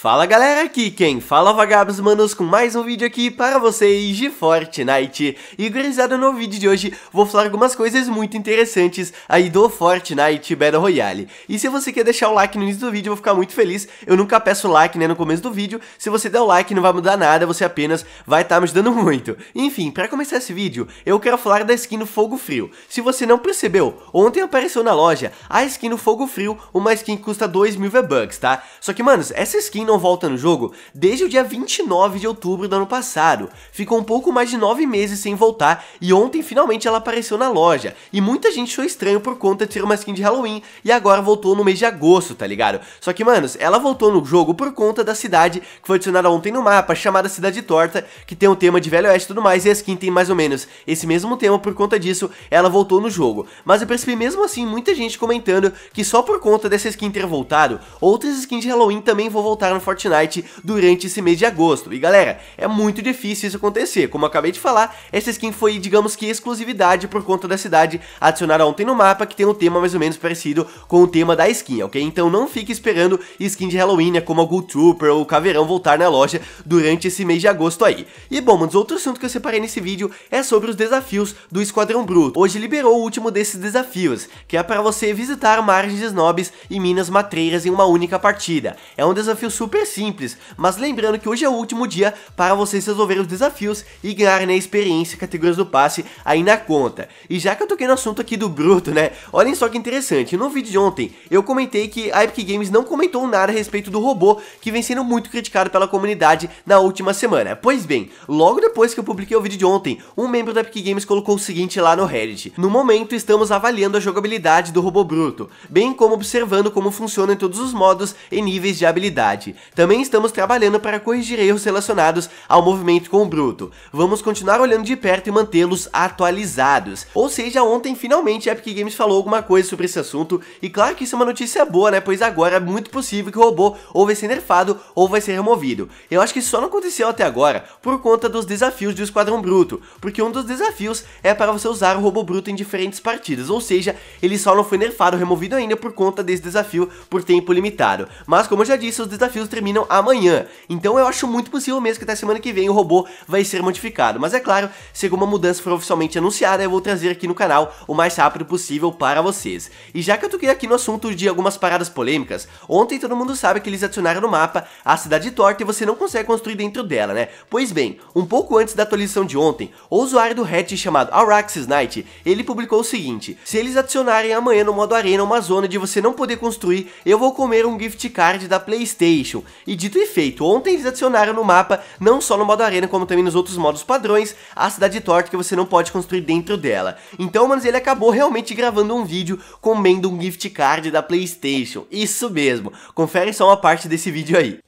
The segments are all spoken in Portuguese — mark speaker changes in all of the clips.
Speaker 1: Fala galera, aqui quem fala é vagabos manos com mais um vídeo aqui para vocês de Fortnite E gurizada, no vídeo de hoje vou falar algumas coisas muito interessantes aí do Fortnite Battle Royale E se você quer deixar o like no início do vídeo eu vou ficar muito feliz, eu nunca peço like né, no começo do vídeo Se você der o like não vai mudar nada, você apenas vai estar tá me ajudando muito Enfim, para começar esse vídeo eu quero falar da skin do Fogo Frio Se você não percebeu, ontem apareceu na loja a skin do Fogo Frio, uma skin que custa 2 mil V-Bucks, tá? Só que manos, essa skin não volta no jogo desde o dia 29 de outubro do ano passado. Ficou um pouco mais de 9 meses sem voltar e ontem finalmente ela apareceu na loja. E muita gente achou estranho por conta de ser uma skin de Halloween e agora voltou no mês de agosto, tá ligado? Só que, manos, ela voltou no jogo por conta da cidade que foi adicionada ontem no mapa, chamada Cidade Torta, que tem um tema de Velho Oeste e tudo mais, e a skin tem mais ou menos esse mesmo tema, por conta disso, ela voltou no jogo. Mas eu percebi mesmo assim muita gente comentando que só por conta dessa skin ter voltado, outras skins de Halloween também vão voltar no Fortnite durante esse mês de agosto. E galera, é muito difícil isso acontecer. Como eu acabei de falar, essa skin foi, digamos que, exclusividade por conta da cidade adicionada ontem no mapa, que tem um tema mais ou menos parecido com o tema da skin, ok? Então não fique esperando skin de Halloween, né, como a Gold Trooper ou o Caveirão voltar na loja durante esse mês de agosto aí. E bom, mas outro assunto que eu separei nesse vídeo é sobre os desafios do Esquadrão Bruto. Hoje liberou o último desses desafios, que é para você visitar margens snobs e minas matreiras em uma única partida. É um desafio super super simples, mas lembrando que hoje é o último dia para vocês resolverem os desafios e ganharem a experiência categorias do passe aí na conta. E já que eu toquei no assunto aqui do Bruto, né, olhem só que interessante, no vídeo de ontem eu comentei que a Epic Games não comentou nada a respeito do robô que vem sendo muito criticado pela comunidade na última semana. Pois bem, logo depois que eu publiquei o vídeo de ontem, um membro da Epic Games colocou o seguinte lá no Reddit, no momento estamos avaliando a jogabilidade do robô Bruto, bem como observando como funciona em todos os modos e níveis de habilidade. Também estamos trabalhando para corrigir erros relacionados ao movimento com o bruto. Vamos continuar olhando de perto e mantê-los atualizados. Ou seja, ontem finalmente a Epic Games falou alguma coisa sobre esse assunto, e claro que isso é uma notícia boa, né, pois agora é muito possível que o robô ou vai ser nerfado ou vai ser removido. Eu acho que isso só não aconteceu até agora por conta dos desafios do Esquadrão Bruto, porque um dos desafios é para você usar o robô bruto em diferentes partidas, ou seja, ele só não foi nerfado ou removido ainda por conta desse desafio por tempo limitado. Mas como eu já disse, os desafios terminam amanhã. Então eu acho muito possível mesmo que até semana que vem o robô vai ser modificado. Mas é claro, se alguma mudança for oficialmente anunciada, eu vou trazer aqui no canal o mais rápido possível para vocês. E já que eu toquei aqui no assunto de algumas paradas polêmicas, ontem todo mundo sabe que eles adicionaram no mapa a cidade torta e você não consegue construir dentro dela, né? Pois bem, um pouco antes da atualização de ontem, o usuário do Hatch chamado Araxis Knight, ele publicou o seguinte, se eles adicionarem amanhã no modo arena uma zona de você não poder construir, eu vou comer um gift card da Playstation. E dito e feito, ontem eles adicionaram no mapa, não só no modo arena, como também nos outros modos padrões, a cidade torta que você não pode construir dentro dela. Então, mano, ele acabou realmente gravando um vídeo comendo um gift card da Playstation. Isso mesmo, confere só uma parte desse vídeo aí.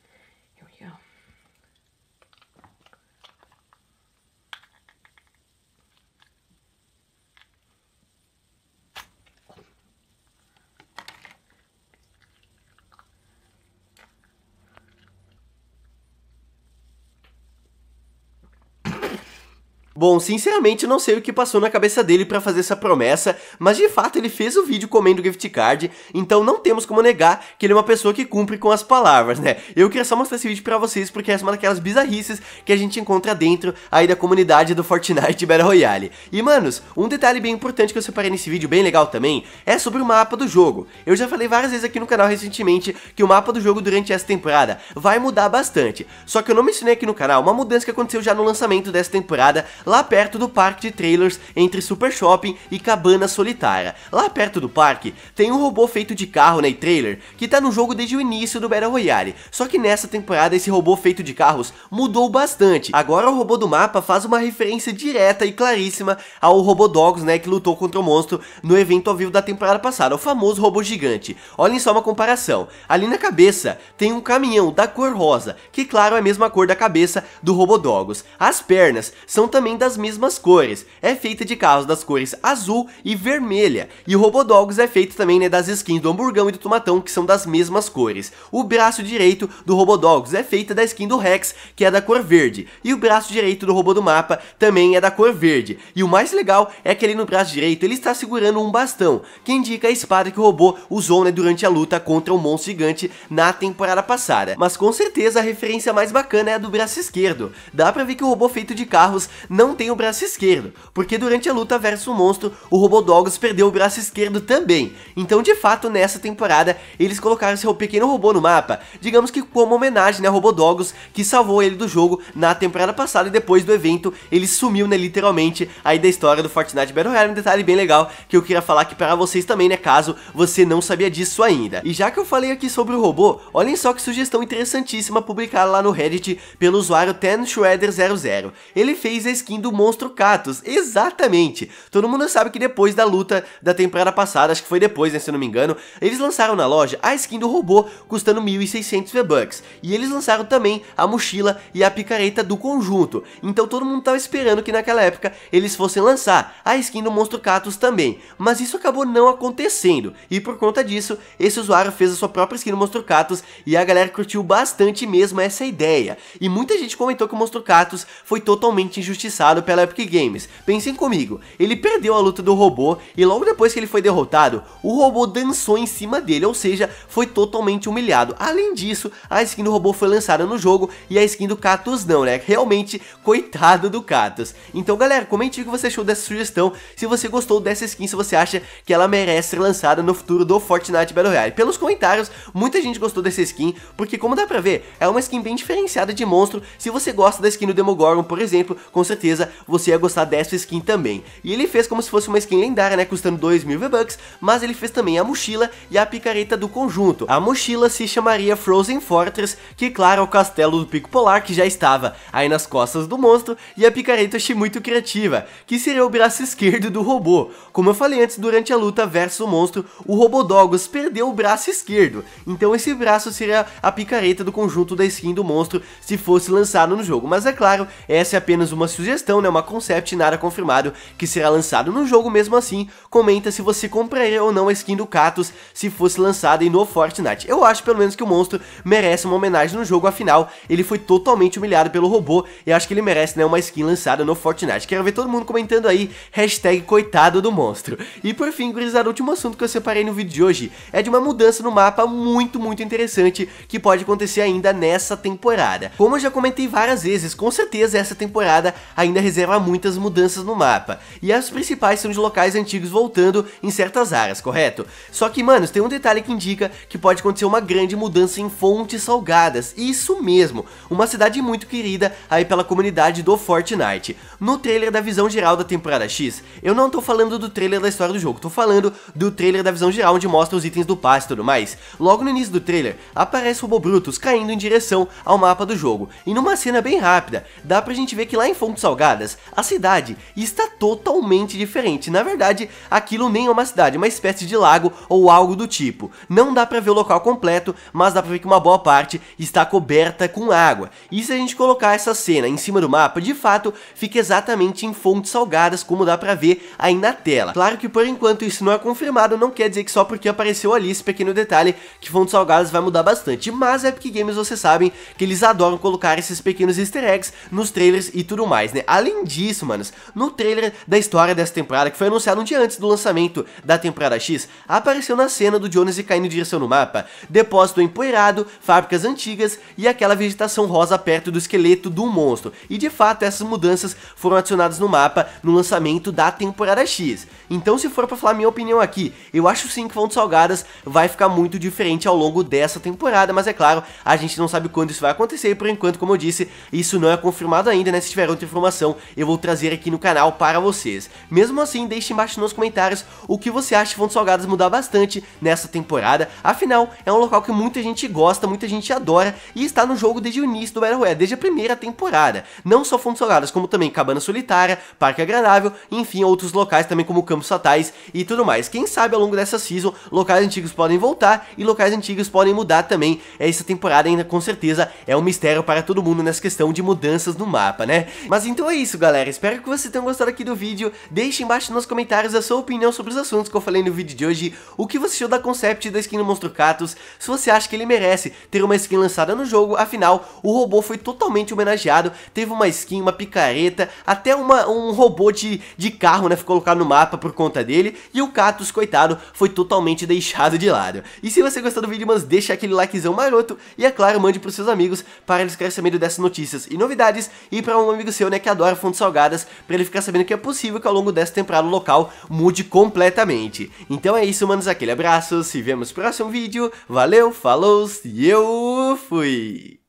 Speaker 1: Bom, sinceramente não sei o que passou na cabeça dele para fazer essa promessa, mas de fato ele fez o vídeo comendo gift card, então não temos como negar que ele é uma pessoa que cumpre com as palavras, né? Eu queria só mostrar esse vídeo para vocês porque é uma daquelas bizarrices que a gente encontra dentro aí da comunidade do Fortnite Battle Royale. E manos, um detalhe bem importante que eu separei nesse vídeo, bem legal também, é sobre o mapa do jogo. Eu já falei várias vezes aqui no canal recentemente que o mapa do jogo durante essa temporada vai mudar bastante, só que eu não mencionei aqui no canal uma mudança que aconteceu já no lançamento dessa temporada lá perto do parque de trailers entre Super Shopping e Cabana Solitária. Lá perto do parque tem um robô feito de carro né, e trailer que tá no jogo desde o início do Battle Royale, só que nessa temporada esse robô feito de carros mudou bastante. Agora o robô do mapa faz uma referência direta e claríssima ao robô Dogs né, que lutou contra o monstro no evento ao vivo da temporada passada, o famoso robô gigante. Olhem só uma comparação, ali na cabeça tem um caminhão da cor rosa, que claro é a mesma cor da cabeça do robô Dogs. As pernas são também das mesmas cores. É feita de carros das cores azul e vermelha. E o Robodogs é feito também né, das skins do Hamburgão e do Tomatão, que são das mesmas cores. O braço direito do Robodogs é feito da skin do Rex, que é da cor verde. E o braço direito do robô do mapa também é da cor verde. E o mais legal é que ali no braço direito ele está segurando um bastão, que indica a espada que o robô usou né, durante a luta contra o um monstro gigante na temporada passada. Mas com certeza a referência mais bacana é a do braço esquerdo. Dá pra ver que o robô feito de carros não não tem o braço esquerdo, porque durante a luta versus o monstro, o Robodogs perdeu o braço esquerdo também. Então, de fato, nessa temporada, eles colocaram seu pequeno robô no mapa, digamos que como homenagem né, a Robodogs, que salvou ele do jogo na temporada passada e depois do evento, ele sumiu, né, literalmente, aí da história do Fortnite Battle Royale, um detalhe bem legal que eu queria falar aqui para vocês também, né, caso você não sabia disso ainda. E já que eu falei aqui sobre o robô, olhem só que sugestão interessantíssima publicada lá no Reddit pelo usuário TenShredder00. Ele fez a skin do monstro Katos. Exatamente! Todo mundo sabe que depois da luta da temporada passada, acho que foi depois, né, se eu não me engano, eles lançaram na loja a skin do robô custando 1.600 V-Bucks. E eles lançaram também a mochila e a picareta do conjunto. Então todo mundo estava esperando que naquela época eles fossem lançar a skin do monstro Katos também. Mas isso acabou não acontecendo. E por conta disso, esse usuário fez a sua própria skin do monstro Katos e a galera curtiu bastante mesmo essa ideia. E muita gente comentou que o monstro Katos foi totalmente injustiçado lançado pela Epic Games. Pensem comigo, ele perdeu a luta do robô e logo depois que ele foi derrotado, o robô dançou em cima dele, ou seja, foi totalmente humilhado. Além disso, a skin do robô foi lançada no jogo e a skin do Katus não, né? Realmente, coitado do Katus. Então galera, comente o que você achou dessa sugestão, se você gostou dessa skin, se você acha que ela merece ser lançada no futuro do Fortnite Battle Royale. Pelos comentários, muita gente gostou dessa skin, porque como dá pra ver, é uma skin bem diferenciada de monstro, se você gosta da skin do Demogorgon, por exemplo, com certeza certeza você ia gostar dessa skin também. E ele fez como se fosse uma skin lendária, né, custando 2 mil V-Bucks, mas ele fez também a mochila e a picareta do conjunto. A mochila se chamaria Frozen Fortress, que claro, é o castelo do Pico Polar, que já estava aí nas costas do monstro, e a picareta achei muito Criativa, que seria o braço esquerdo do robô. Como eu falei antes, durante a luta versus o monstro, o Robodogos perdeu o braço esquerdo, então esse braço seria a picareta do conjunto da skin do monstro se fosse lançado no jogo, mas é claro, essa é apenas uma sugestão questão, né, uma concept nada confirmado, que será lançado no jogo mesmo assim. Comenta se você compraria ou não a skin do Katos se fosse lançada no Fortnite. Eu acho pelo menos que o monstro merece uma homenagem no jogo, afinal, ele foi totalmente humilhado pelo robô e acho que ele merece, né, uma skin lançada no Fortnite. Quero ver todo mundo comentando aí, hashtag coitado do monstro. E por fim, gurizada, o último assunto que eu separei no vídeo de hoje é de uma mudança no mapa muito, muito interessante que pode acontecer ainda nessa temporada. Como eu já comentei várias vezes, com certeza essa temporada ainda ainda reserva muitas mudanças no mapa, e as principais são de locais antigos voltando em certas áreas, correto? Só que, mano, tem um detalhe que indica que pode acontecer uma grande mudança em fontes salgadas, isso mesmo, uma cidade muito querida aí pela comunidade do Fortnite. No trailer da visão geral da temporada X, eu não tô falando do trailer da história do jogo, tô falando do trailer da visão geral onde mostra os itens do passe e tudo mais. Logo no início do trailer, aparece Robobrutus caindo em direção ao mapa do jogo, e numa cena bem rápida, dá pra gente ver que lá em fontes salgadas jogadas, a cidade está totalmente diferente. Na verdade, aquilo nem é uma cidade, é uma espécie de lago ou algo do tipo. Não dá pra ver o local completo, mas dá pra ver que uma boa parte está coberta com água. E se a gente colocar essa cena em cima do mapa, de fato, fica exatamente em fontes salgadas, como dá pra ver aí na tela. Claro que por enquanto isso não é confirmado, não quer dizer que só porque apareceu ali esse pequeno detalhe que fontes salgadas vai mudar bastante, mas é Epic Games vocês sabem que eles adoram colocar esses pequenos easter eggs nos trailers e tudo mais, né? Além disso, manos, no trailer da história dessa temporada, que foi anunciado um dia antes do lançamento da temporada X, apareceu na cena do Jonas e caindo em direção no mapa, depósito empoeirado, fábricas antigas e aquela vegetação rosa perto do esqueleto do monstro. E de fato, essas mudanças foram adicionadas no mapa no lançamento da temporada X. Então se for para falar minha opinião aqui, eu acho sim que Fontes Salgadas vai ficar muito diferente ao longo dessa temporada, mas é claro, a gente não sabe quando isso vai acontecer e por enquanto, como eu disse, isso não é confirmado ainda, né? Se tiver outra informação, eu vou trazer aqui no canal para vocês. Mesmo assim, deixe embaixo nos comentários o que você acha de Fontes Salgadas mudar bastante nessa temporada, afinal, é um local que muita gente gosta, muita gente adora e está no jogo desde o início do Battle Royale, desde a primeira temporada. Não só Fontes Salgadas, como também Cabana Solitária, Parque Agradável, enfim, outros locais também como Campo campos fatais e tudo mais. Quem sabe ao longo dessa season, locais antigos podem voltar e locais antigos podem mudar também. Essa temporada ainda com certeza é um mistério para todo mundo nessa questão de mudanças no mapa, né? Mas então é isso, galera. Espero que vocês tenham gostado aqui do vídeo. Deixe embaixo nos comentários a sua opinião sobre os assuntos que eu falei no vídeo de hoje, o que você achou da concept da skin do Monstro Catos se você acha que ele merece ter uma skin lançada no jogo, afinal, o robô foi totalmente homenageado, teve uma skin, uma picareta, até uma, um robô de, de carro, né, ficou colocado no mapa por conta dele e o Catus, coitado, foi totalmente deixado de lado. E se você gostou do vídeo, mano, deixa aquele likezão maroto e, é claro, mande pros seus amigos para eles ficarem sabendo dessas notícias e novidades e para um amigo seu, né, que adora fontes salgadas, para ele ficar sabendo que é possível que ao longo dessa temporada o local mude completamente. Então é isso, manos, aquele abraço, se vemos no próximo vídeo, valeu, falou e eu fui!